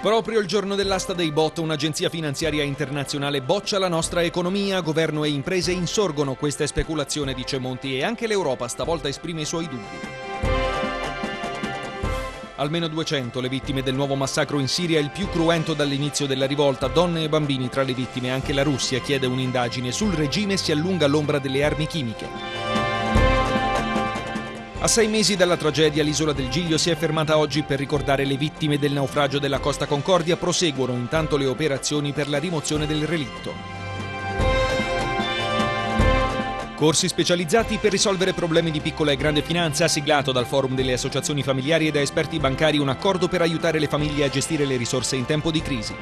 Proprio il giorno dell'asta dei bot, un'agenzia finanziaria internazionale boccia la nostra economia, governo e imprese insorgono questa speculazione, dice Monti, e anche l'Europa stavolta esprime i suoi dubbi. Almeno 200 le vittime del nuovo massacro in Siria, il più cruento dall'inizio della rivolta, donne e bambini tra le vittime, anche la Russia chiede un'indagine sul regime si allunga l'ombra delle armi chimiche. A sei mesi dalla tragedia, l'isola del Giglio si è fermata oggi per ricordare le vittime del naufragio della Costa Concordia. Proseguono intanto le operazioni per la rimozione del relitto. Corsi specializzati per risolvere problemi di piccola e grande finanza, siglato dal Forum delle associazioni familiari e da esperti bancari un accordo per aiutare le famiglie a gestire le risorse in tempo di crisi.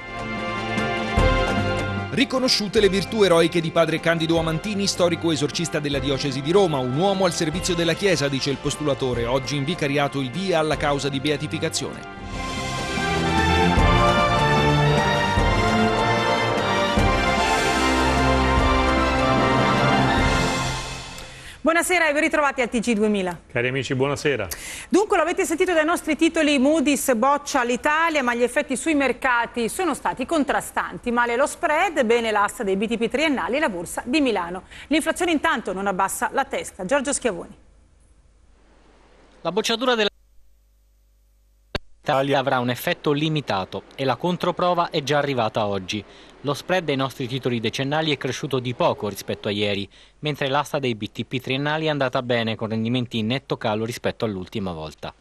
Riconosciute le virtù eroiche di padre Candido Amantini, storico esorcista della diocesi di Roma, un uomo al servizio della Chiesa, dice il postulatore, oggi in vicariato il via alla causa di beatificazione. Buonasera e ben ritrovati al TG2000. Cari amici, buonasera. Dunque, lo avete sentito dai nostri titoli, Moody's boccia l'Italia, ma gli effetti sui mercati sono stati contrastanti. Male lo spread, bene l'asta dei BTP triennali e la borsa di Milano. L'inflazione intanto non abbassa la testa. Giorgio Schiavoni. La bocciatura della l'Italia avrà un effetto limitato e la controprova è già arrivata oggi. Lo spread dei nostri titoli decennali è cresciuto di poco rispetto a ieri, mentre l'asta dei BTP triennali è andata bene con rendimenti in netto calo rispetto all'ultima volta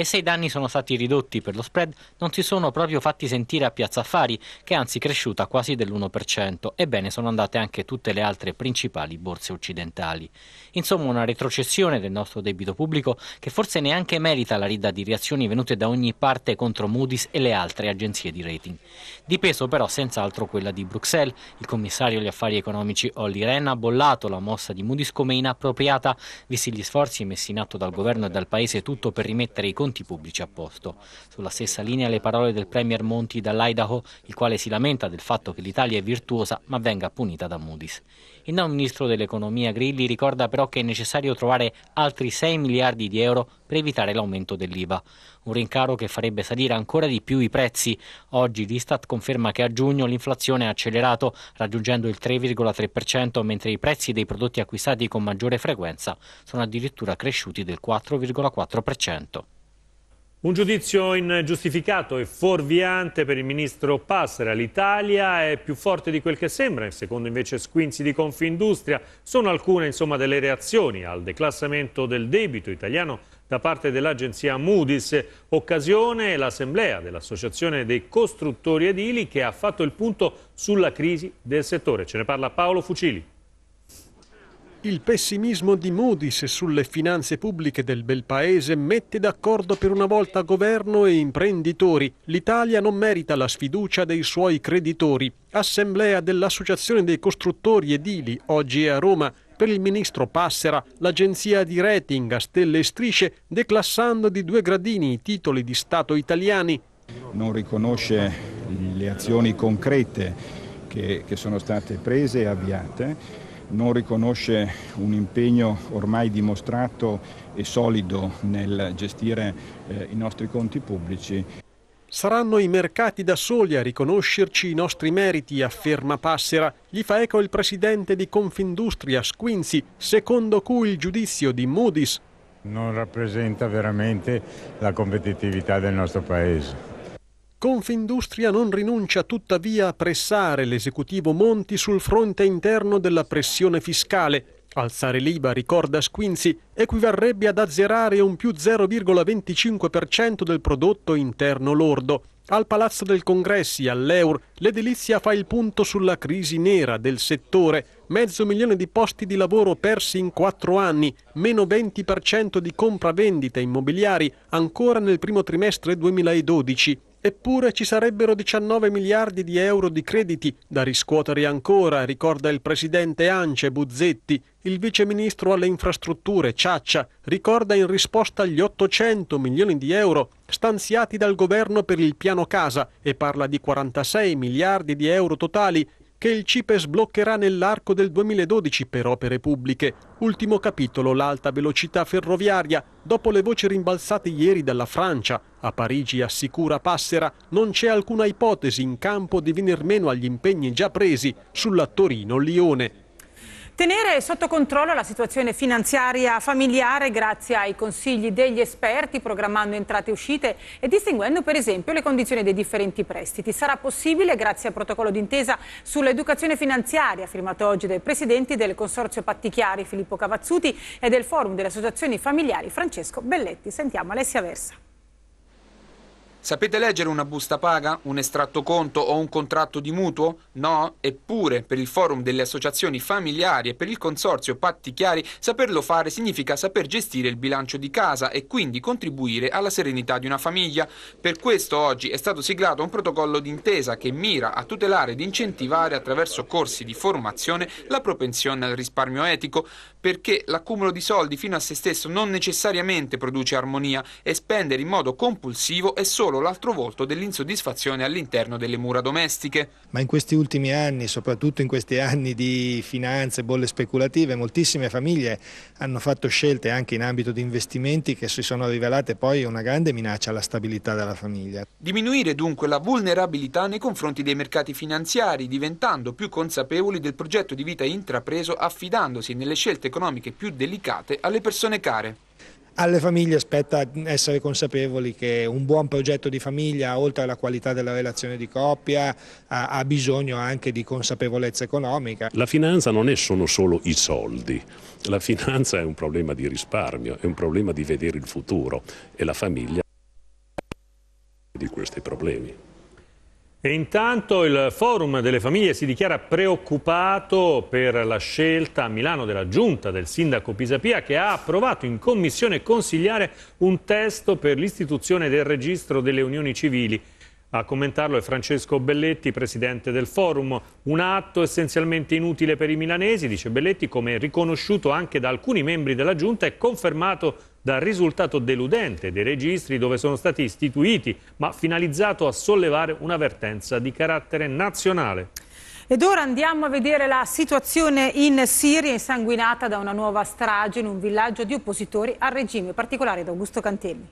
e se i danni sono stati ridotti per lo spread non si sono proprio fatti sentire a Piazza Affari, che è anzi cresciuta quasi dell'1%, ebbene sono andate anche tutte le altre principali borse occidentali. Insomma una retrocessione del nostro debito pubblico che forse neanche merita la ridda di reazioni venute da ogni parte contro Moody's e le altre agenzie di rating. Di peso però senz'altro quella di Bruxelles, il commissario agli affari economici Olli Rehn ha bollato la mossa di Moody's come inappropriata, visti gli sforzi messi in atto dal governo e dal paese tutto per rimettere i conti conti pubblici a posto. Sulla stessa linea le parole del Premier Monti dall'Idaho, il quale si lamenta del fatto che l'Italia è virtuosa ma venga punita da Moody's. Il non ministro dell'economia Grilli ricorda però che è necessario trovare altri 6 miliardi di euro per evitare l'aumento dell'IVA, un rincaro che farebbe salire ancora di più i prezzi. Oggi l'Istat conferma che a giugno l'inflazione ha accelerato, raggiungendo il 3,3%, mentre i prezzi dei prodotti acquistati con maggiore frequenza sono addirittura cresciuti del 4,4%. Un giudizio ingiustificato e fuorviante per il ministro Passera. L'Italia è più forte di quel che sembra, secondo invece Squinzi di Confindustria. Sono alcune insomma, delle reazioni al declassamento del debito italiano da parte dell'agenzia Moody's. Occasione l'assemblea dell'Associazione dei Costruttori Edili che ha fatto il punto sulla crisi del settore. Ce ne parla Paolo Fucili. Il pessimismo di Moody's sulle finanze pubbliche del bel paese mette d'accordo per una volta governo e imprenditori. L'Italia non merita la sfiducia dei suoi creditori. Assemblea dell'Associazione dei Costruttori Edili, oggi è a Roma, per il ministro Passera l'agenzia di rating a stelle e strisce declassando di due gradini i titoli di Stato italiani. Non riconosce le azioni concrete che, che sono state prese e avviate non riconosce un impegno ormai dimostrato e solido nel gestire eh, i nostri conti pubblici. Saranno i mercati da soli a riconoscerci i nostri meriti, afferma Passera. Gli fa eco il presidente di Confindustria, Squinzi, secondo cui il giudizio di Moody's non rappresenta veramente la competitività del nostro Paese. Confindustria non rinuncia tuttavia a pressare l'esecutivo Monti sul fronte interno della pressione fiscale. Alzare l'IVA, ricorda Squinzi, equivarrebbe ad azzerare un più 0,25% del prodotto interno lordo. Al Palazzo del Congressi, all'Eur, l'edilizia fa il punto sulla crisi nera del settore. Mezzo milione di posti di lavoro persi in quattro anni, meno 20% di compravendite immobiliari ancora nel primo trimestre 2012. Eppure ci sarebbero 19 miliardi di euro di crediti da riscuotere ancora, ricorda il presidente Ance Buzzetti. Il viceministro alle infrastrutture Ciaccia ricorda in risposta gli 800 milioni di euro stanziati dal governo per il piano casa e parla di 46 miliardi di euro totali che il CIPE sbloccherà nell'arco del 2012 per opere pubbliche. Ultimo capitolo l'alta velocità ferroviaria. Dopo le voci rimbalzate ieri dalla Francia, a Parigi assicura Passera, non c'è alcuna ipotesi in campo di venir meno agli impegni già presi sulla Torino-Lione. Tenere sotto controllo la situazione finanziaria familiare grazie ai consigli degli esperti, programmando entrate e uscite e distinguendo per esempio le condizioni dei differenti prestiti. Sarà possibile grazie al protocollo d'intesa sull'educazione finanziaria firmato oggi dai presidenti del Consorzio Patti Chiari Filippo Cavazzuti e del Forum delle Associazioni Familiari Francesco Belletti. Sentiamo Alessia Versa. Sapete leggere una busta paga, un estratto conto o un contratto di mutuo? No? Eppure, per il forum delle associazioni familiari e per il consorzio Patti Chiari, saperlo fare significa saper gestire il bilancio di casa e quindi contribuire alla serenità di una famiglia. Per questo oggi è stato siglato un protocollo d'intesa che mira a tutelare ed incentivare attraverso corsi di formazione la propensione al risparmio etico perché l'accumulo di soldi fino a se stesso non necessariamente produce armonia e spendere in modo compulsivo è solo l'altro volto dell'insoddisfazione all'interno delle mura domestiche. Ma in questi ultimi anni, soprattutto in questi anni di finanze, bolle speculative, moltissime famiglie hanno fatto scelte anche in ambito di investimenti che si sono rivelate poi una grande minaccia alla stabilità della famiglia. Diminuire dunque la vulnerabilità nei confronti dei mercati finanziari, diventando più consapevoli del progetto di vita intrapreso affidandosi nelle scelte economiche più delicate alle persone care. Alle famiglie spetta essere consapevoli che un buon progetto di famiglia, oltre alla qualità della relazione di coppia, ha, bisogno anche di consapevolezza economica. La finanza non è sono solo i soldi, la finanza è un problema di risparmio, è un problema di vedere il futuro e la famiglia di questi problemi. E intanto il Forum delle Famiglie si dichiara preoccupato per la scelta a Milano della giunta del sindaco Pisapia che ha approvato in commissione consigliare un testo per l'istituzione del registro delle unioni civili. A commentarlo è Francesco Belletti, presidente del Forum. Un atto essenzialmente inutile per i milanesi, dice Belletti, come riconosciuto anche da alcuni membri della giunta e confermato dal risultato deludente dei registri dove sono stati istituiti, ma finalizzato a sollevare un'avvertenza di carattere nazionale. Ed ora andiamo a vedere la situazione in Siria, insanguinata da una nuova strage in un villaggio di oppositori al regime, in particolare da Augusto Cantelli.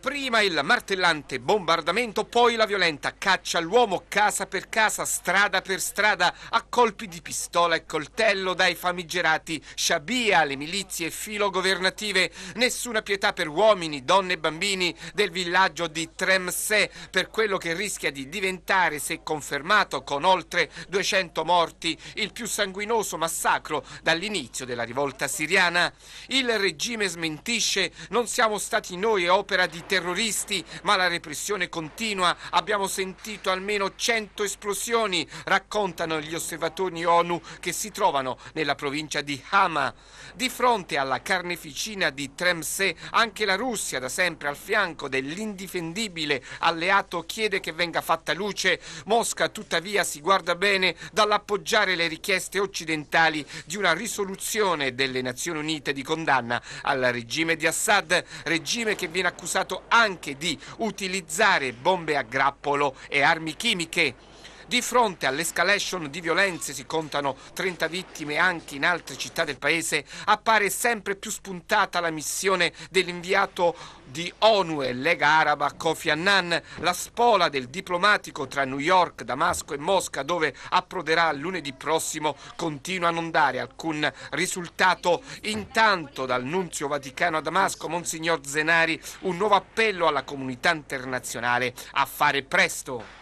Prima il martellante bombardamento, poi la violenta caccia all'uomo casa per casa, strada per strada, a colpi di pistola e coltello dai famigerati sciabia le milizie filogovernative. Nessuna pietà per uomini, donne e bambini del villaggio di Tremse, per quello che rischia di diventare, se confermato con oltre 200 morti, il più sanguinoso massacro dall'inizio della rivolta siriana. Il regime smentisce, non siamo stati noi opera di terroristi, ma la repressione continua. Abbiamo sentito almeno 100 esplosioni, raccontano gli osservatori ONU che si trovano nella provincia di Hama. Di fronte alla carneficina di Tremse, anche la Russia, da sempre al fianco dell'indifendibile alleato, chiede che venga fatta luce. Mosca, tuttavia, si guarda bene dall'appoggiare le richieste occidentali di una risoluzione delle Nazioni Unite di condanna al regime di Assad, regime che viene accusato anche di utilizzare bombe a grappolo e armi chimiche. Di fronte all'escalation di violenze, si contano 30 vittime anche in altre città del paese, appare sempre più spuntata la missione dell'inviato di ONU e Lega Araba Kofi Annan, la spola del diplomatico tra New York, Damasco e Mosca, dove approderà lunedì prossimo, continua a non dare alcun risultato. Intanto dal Nunzio Vaticano a Damasco, Monsignor Zenari, un nuovo appello alla comunità internazionale a fare presto.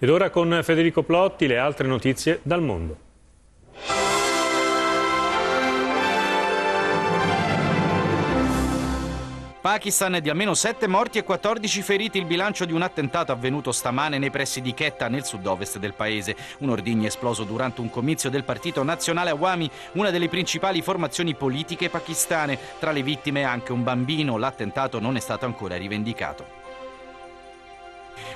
Ed ora con Federico Plotti le altre notizie dal mondo. Pakistan è di almeno 7 morti e 14 feriti il bilancio di un attentato avvenuto stamane nei pressi di Quetta nel sud-ovest del paese. Un ordigno esploso durante un comizio del Partito Nazionale Awami, una delle principali formazioni politiche pakistane. Tra le vittime anche un bambino. L'attentato non è stato ancora rivendicato.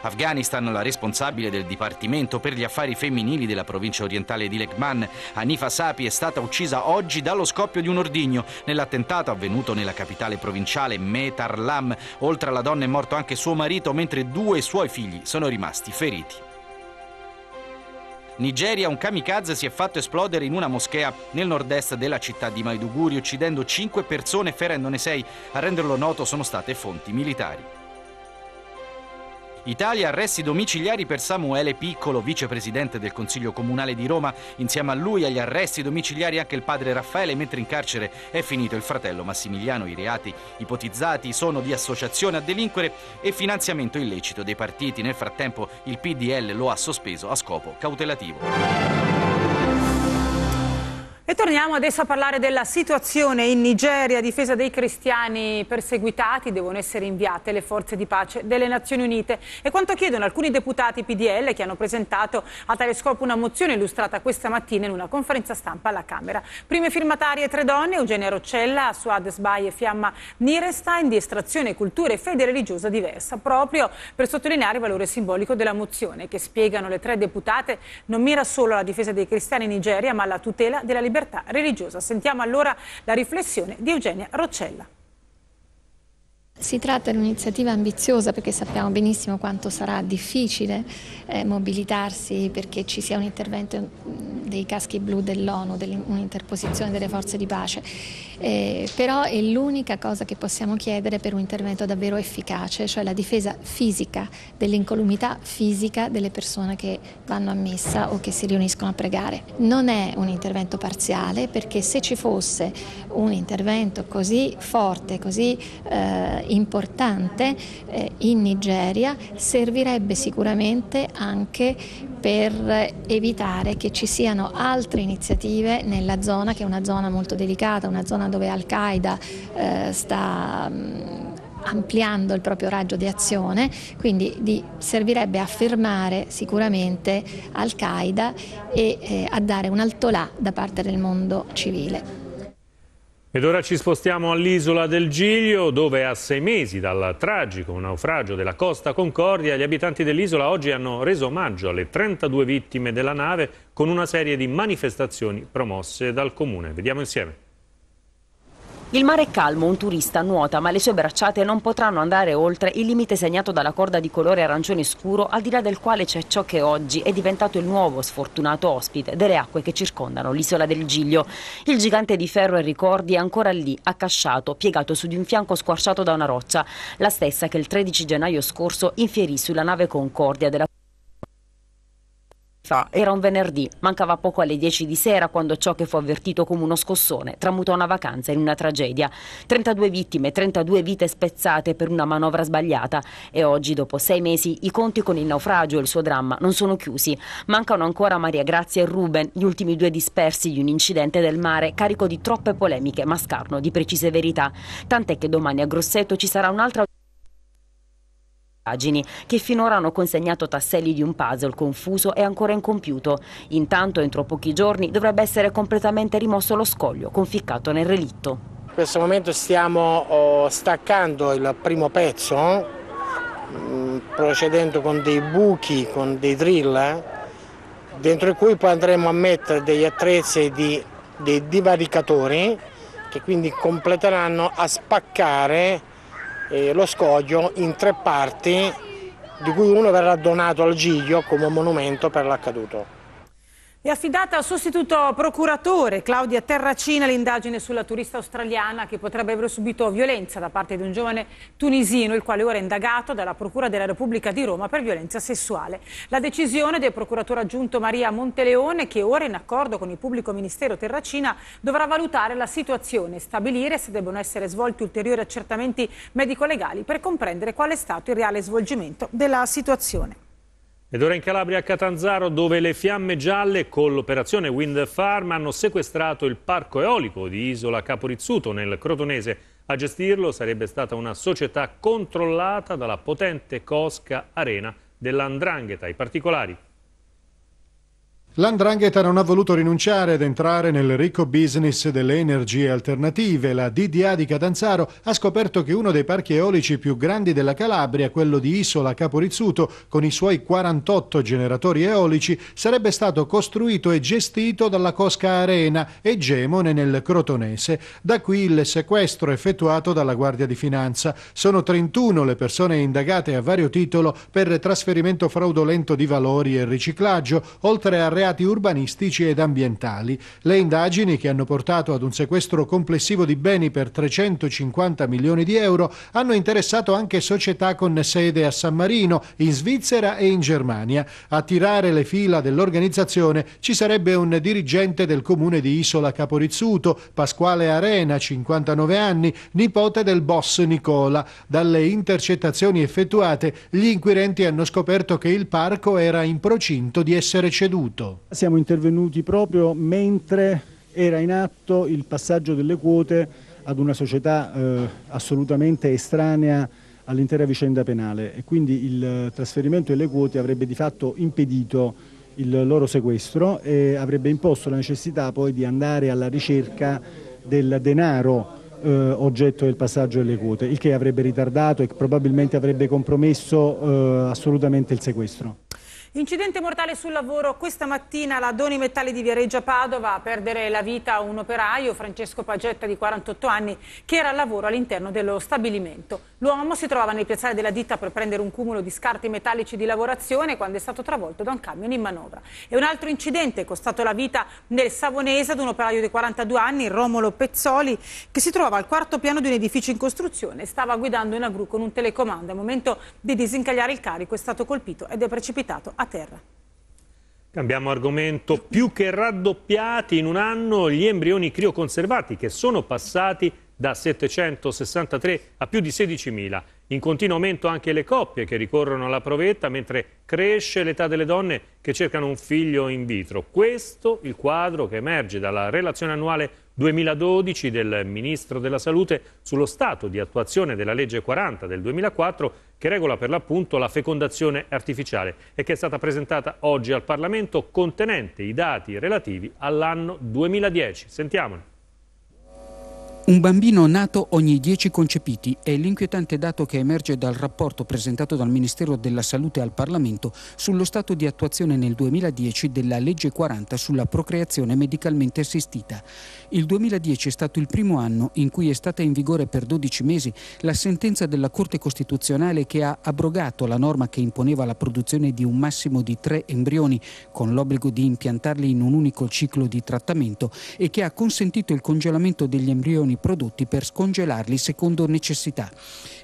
Afghanistan, la responsabile del Dipartimento per gli affari femminili della provincia orientale di Leghman, Anifa Sapi, è stata uccisa oggi dallo scoppio di un ordigno nell'attentato avvenuto nella capitale provinciale Metarlam. Oltre alla donna è morto anche suo marito, mentre due suoi figli sono rimasti feriti. Nigeria, un kamikaze si è fatto esplodere in una moschea nel nord-est della città di Maiduguri, uccidendo 5 persone e ferendone 6. A renderlo noto sono state fonti militari. Italia arresti domiciliari per Samuele Piccolo, vicepresidente del Consiglio Comunale di Roma. Insieme a lui agli arresti domiciliari anche il padre Raffaele, mentre in carcere è finito il fratello Massimiliano. I reati ipotizzati sono di associazione a delinquere e finanziamento illecito dei partiti. Nel frattempo il PDL lo ha sospeso a scopo cautelativo. E torniamo adesso a parlare della situazione in Nigeria, a difesa dei cristiani perseguitati, devono essere inviate le forze di pace delle Nazioni Unite. E quanto chiedono alcuni deputati PDL che hanno presentato a tale scopo una mozione illustrata questa mattina in una conferenza stampa alla Camera. Prime firmatarie tre donne, Eugenia Roccella, Suad Sbai e Fiamma Nierestein, di estrazione, cultura e fede religiosa diversa, proprio per sottolineare il valore simbolico della mozione che spiegano le tre deputate non mira solo alla difesa dei cristiani in Nigeria ma alla tutela della libertà libertà religiosa. Sentiamo allora la riflessione di Eugenia Roccella. Si tratta di un'iniziativa ambiziosa perché sappiamo benissimo quanto sarà difficile eh, mobilitarsi perché ci sia un intervento dei caschi blu dell'ONU, un'interposizione delle forze di pace, eh, però è l'unica cosa che possiamo chiedere per un intervento davvero efficace, cioè la difesa fisica dell'incolumità fisica delle persone che vanno a messa o che si riuniscono a pregare. Non è un intervento parziale perché se ci fosse un intervento così forte, così eh, importante eh, in Nigeria servirebbe sicuramente anche per evitare che ci siano altre iniziative nella zona che è una zona molto delicata, una zona dove Al-Qaeda eh, sta mm, ampliando il proprio raggio di azione, quindi di, servirebbe a fermare sicuramente Al-Qaeda e eh, a dare un altolà da parte del mondo civile. Ed ora ci spostiamo all'isola del Giglio, dove a sei mesi dal tragico naufragio della Costa Concordia, gli abitanti dell'isola oggi hanno reso omaggio alle 32 vittime della nave con una serie di manifestazioni promosse dal comune. Vediamo insieme. Il mare è calmo, un turista nuota, ma le sue bracciate non potranno andare oltre il limite segnato dalla corda di colore arancione scuro, al di là del quale c'è ciò che oggi è diventato il nuovo sfortunato ospite delle acque che circondano l'isola del Giglio. Il gigante di ferro e ricordi è ancora lì, accasciato, piegato su di un fianco squarciato da una roccia, la stessa che il 13 gennaio scorso infierì sulla nave Concordia della Fa. Era un venerdì, mancava poco alle 10 di sera quando ciò che fu avvertito come uno scossone tramutò una vacanza in una tragedia. 32 vittime, 32 vite spezzate per una manovra sbagliata e oggi, dopo sei mesi, i conti con il naufragio e il suo dramma non sono chiusi. Mancano ancora Maria Grazia e Ruben, gli ultimi due dispersi di un incidente del mare carico di troppe polemiche ma scarno di precise verità. Tant'è che domani a Grosseto ci sarà un'altra che finora hanno consegnato tasselli di un puzzle confuso e ancora incompiuto. Intanto, entro pochi giorni, dovrebbe essere completamente rimosso lo scoglio conficcato nel relitto. In questo momento stiamo oh, staccando il primo pezzo, mm, procedendo con dei buchi, con dei drill, eh, dentro cui poi andremo a mettere degli attrezzi di, dei divaricatori che quindi completeranno a spaccare eh, lo scoglio in tre parti di cui uno verrà donato al Giglio come monumento per l'accaduto. È affidata al sostituto procuratore Claudia Terracina l'indagine sulla turista australiana che potrebbe aver subito violenza da parte di un giovane tunisino, il quale ora è indagato dalla Procura della Repubblica di Roma per violenza sessuale. La decisione del procuratore aggiunto Maria Monteleone, che ora in accordo con il pubblico ministero Terracina dovrà valutare la situazione e stabilire se debbano essere svolti ulteriori accertamenti medico-legali per comprendere qual è stato il reale svolgimento della situazione. Ed ora in Calabria a Catanzaro dove le fiamme gialle con l'operazione Wind Farm hanno sequestrato il parco eolico di Isola Caporizzuto nel Crotonese. A gestirlo sarebbe stata una società controllata dalla potente Cosca Arena dell'Andrangheta. I particolari L'andrangheta non ha voluto rinunciare ad entrare nel ricco business delle energie alternative. La DDA di Catanzaro ha scoperto che uno dei parchi eolici più grandi della Calabria, quello di Isola Caporizzuto, con i suoi 48 generatori eolici, sarebbe stato costruito e gestito dalla Cosca Arena e Gemone nel Crotonese. Da qui il sequestro effettuato dalla Guardia di Finanza. Sono 31 le persone indagate a vario titolo per trasferimento fraudolento di valori e riciclaggio, oltre a reati urbanistici ed ambientali. Le indagini che hanno portato ad un sequestro complessivo di beni per 350 milioni di euro hanno interessato anche società con sede a San Marino, in Svizzera e in Germania. A tirare le fila dell'organizzazione ci sarebbe un dirigente del comune di Isola Caporizzuto, Pasquale Arena, 59 anni, nipote del boss Nicola. Dalle intercettazioni effettuate gli inquirenti hanno scoperto che il parco era in procinto di essere ceduto. Siamo intervenuti proprio mentre era in atto il passaggio delle quote ad una società eh, assolutamente estranea all'intera vicenda penale e quindi il eh, trasferimento delle quote avrebbe di fatto impedito il loro sequestro e avrebbe imposto la necessità poi di andare alla ricerca del denaro eh, oggetto del passaggio delle quote, il che avrebbe ritardato e probabilmente avrebbe compromesso eh, assolutamente il sequestro. Incidente mortale sul lavoro questa mattina la Doni Metalli di Viareggia Padova a perdere la vita un operaio, Francesco Pagetta di 48 anni, che era al lavoro all'interno dello stabilimento. L'uomo si trovava nel piazzale della ditta per prendere un cumulo di scarti metallici di lavorazione quando è stato travolto da un camion in manovra. E un altro incidente è costato la vita nel Savonese ad un operaio di 42 anni, Romolo Pezzoli, che si trovava al quarto piano di un edificio in costruzione e stava guidando una gru con un telecomando. Al momento di disincagliare il carico è stato colpito ed è precipitato a terra. Cambiamo argomento, più che raddoppiati in un anno gli embrioni crioconservati che sono passati da 763 a più di 16.000 in continuo aumento anche le coppie che ricorrono alla provetta mentre cresce l'età delle donne che cercano un figlio in vitro. Questo il quadro che emerge dalla relazione annuale 2012 del Ministro della Salute sullo stato di attuazione della legge 40 del 2004 che regola per l'appunto la fecondazione artificiale e che è stata presentata oggi al Parlamento contenente i dati relativi all'anno 2010. Sentiamone. Un bambino nato ogni 10 concepiti è l'inquietante dato che emerge dal rapporto presentato dal Ministero della Salute al Parlamento sullo stato di attuazione nel 2010 della legge 40 sulla procreazione medicalmente assistita. Il 2010 è stato il primo anno in cui è stata in vigore per 12 mesi la sentenza della Corte Costituzionale che ha abrogato la norma che imponeva la produzione di un massimo di tre embrioni con l'obbligo di impiantarli in un unico ciclo di trattamento e che ha consentito il congelamento degli embrioni i prodotti per scongelarli secondo necessità.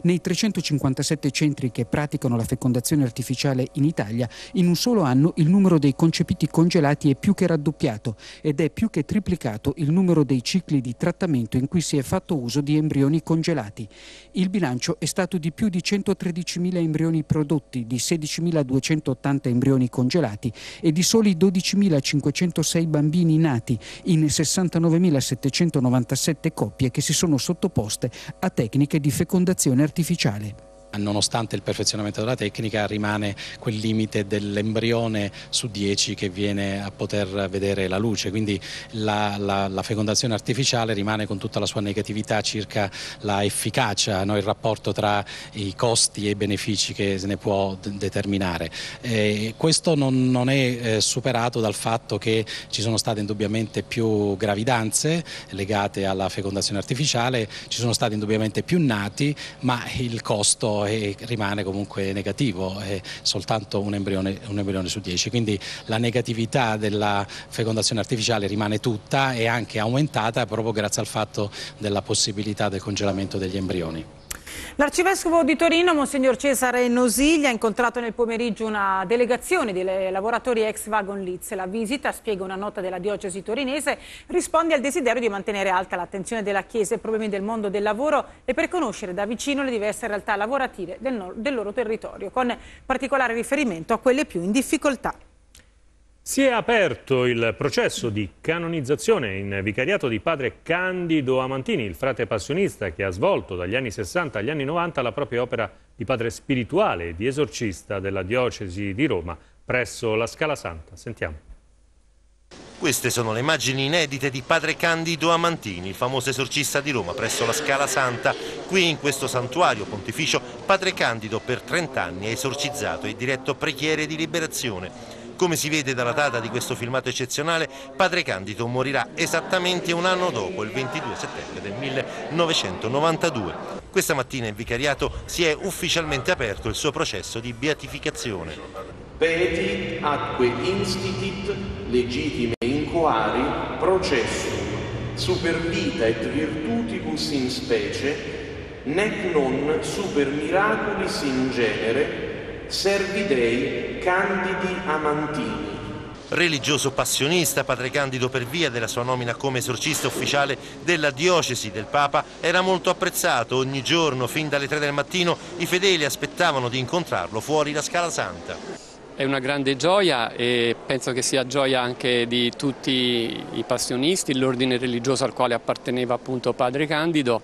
Nei 357 centri che praticano la fecondazione artificiale in Italia, in un solo anno il numero dei concepiti congelati è più che raddoppiato ed è più che triplicato il numero dei cicli di trattamento in cui si è fatto uso di embrioni congelati. Il bilancio è stato di più di 113.000 embrioni prodotti, di 16.280 embrioni congelati e di soli 12.506 bambini nati in 69.797 coppie coppie che si sono sottoposte a tecniche di fecondazione artificiale nonostante il perfezionamento della tecnica rimane quel limite dell'embrione su 10 che viene a poter vedere la luce, quindi la, la, la, fecondazione artificiale rimane con tutta la sua negatività circa la efficacia, no? il rapporto tra i costi e i benefici che se ne può determinare. E questo non, non è eh, superato dal fatto che ci sono state indubbiamente più gravidanze legate alla fecondazione artificiale, ci sono stati indubbiamente più nati, ma il costo e rimane comunque negativo, è soltanto un embrione, un embrione su 10. Quindi la negatività della fecondazione artificiale rimane tutta e anche aumentata proprio grazie al fatto della possibilità del congelamento degli embrioni. L'arcivescovo di Torino, Monsignor Cesare Nosigli, ha incontrato nel pomeriggio una delegazione dei lavoratori ex Wagon Litz. La visita, spiega una nota della diocesi torinese, risponde al desiderio di mantenere alta l'attenzione della Chiesa ai problemi del mondo del lavoro e per conoscere da vicino le diverse realtà lavorative del, del loro territorio, con particolare riferimento a quelle più in difficoltà. Si è aperto il processo di canonizzazione in vicariato di padre Candido Amantini, il frate passionista che ha svolto dagli anni 60 agli anni 90 la propria opera di padre spirituale e di esorcista della diocesi di Roma presso la Scala Santa. Sentiamo. Queste sono le immagini inedite di padre Candido Amantini, il famoso esorcista di Roma presso la Scala Santa. Qui in questo santuario pontificio padre Candido per 30 anni ha esorcizzato e diretto preghiere di liberazione. Come si vede dalla data di questo filmato eccezionale, padre Candido morirà esattamente un anno dopo, il 22 settembre del 1992. Questa mattina in vicariato si è ufficialmente aperto il suo processo di beatificazione. Beati acque institut legitime incoari processum, super vita et virtutibus in specie, nec non super miraculis in genere, Servi Candidi Amantini. Religioso passionista, padre Candido per via della sua nomina come esorcista ufficiale della diocesi del Papa era molto apprezzato. Ogni giorno, fin dalle tre del mattino, i fedeli aspettavano di incontrarlo fuori la Scala Santa. È una grande gioia e penso che sia gioia anche di tutti i passionisti, l'ordine religioso al quale apparteneva appunto Padre Candido.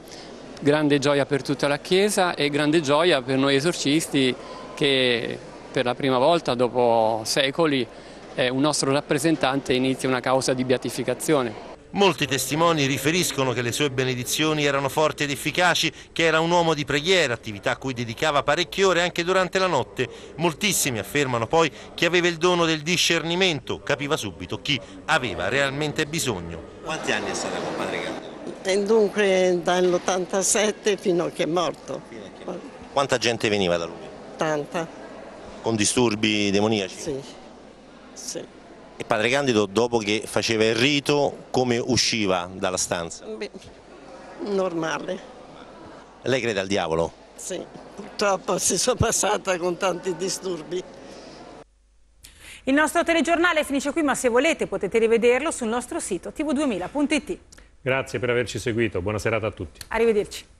Grande gioia per tutta la Chiesa e grande gioia per noi esorcisti che per la prima volta dopo secoli eh, un nostro rappresentante inizia una causa di beatificazione. Molti testimoni riferiscono che le sue benedizioni erano forti ed efficaci, che era un uomo di preghiera, attività a cui dedicava parecchie ore anche durante la notte. Moltissimi affermano poi che aveva il dono del discernimento, capiva subito chi aveva realmente bisogno. Quanti anni è stato con padre Candela? E dunque dall'87 fino a che è morto. Quanta gente veniva da lui? 80. Con disturbi demoniaci? Sì. sì. E padre Candido dopo che faceva il rito come usciva dalla stanza? Beh, normale. Lei crede al diavolo? Sì, purtroppo si sono passata con tanti disturbi. Il nostro telegiornale finisce qui, ma se volete potete rivederlo sul nostro sito tv2000.it. Grazie per averci seguito, buona serata a tutti. Arrivederci.